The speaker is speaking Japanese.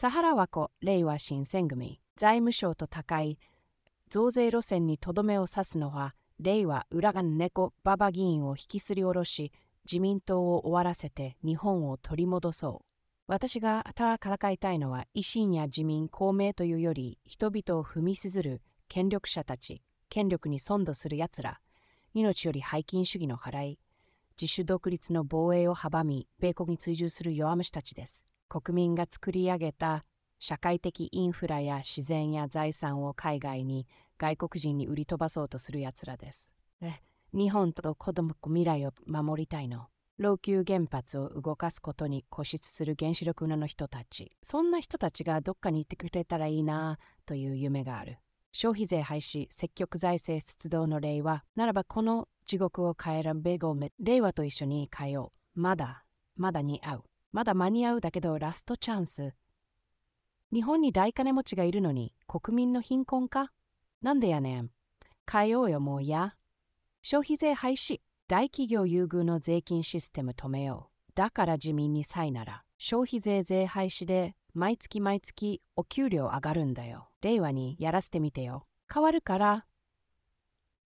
サハラ和子れ新選組財務省と高い増税路線にとどめを刺すのは令和浦賀猫馬場議員を引きずり下ろし自民党を終わらせて日本を取り戻そう私がただ戦いたいのは維新や自民公明というより人々を踏みすずる権力者たち権力に損度するやつら命より背金主義の払い自主独立の防衛を阻み米国に追従する弱虫たちです国民が作り上げた社会的インフラや自然や財産を海外に外国人に売り飛ばそうとするやつらです。日本と子供未来を守りたいの。老朽原発を動かすことに固執する原子力の人たち。そんな人たちがどっかに行ってくれたらいいなという夢がある。消費税廃止、積極財政出動の令和。ならばこの地獄を変えらんべごめ、令和と一緒に変えよう。まだ、まだに合う。まだ間に合うだけどラストチャンス。日本に大金持ちがいるのに国民の貧困かなんでやねん。変えようよもうや。消費税廃止。大企業優遇の税金システム止めよう。だから自民にさいなら消費税税廃止で毎月毎月お給料上がるんだよ。令和にやらせてみてよ。変わるから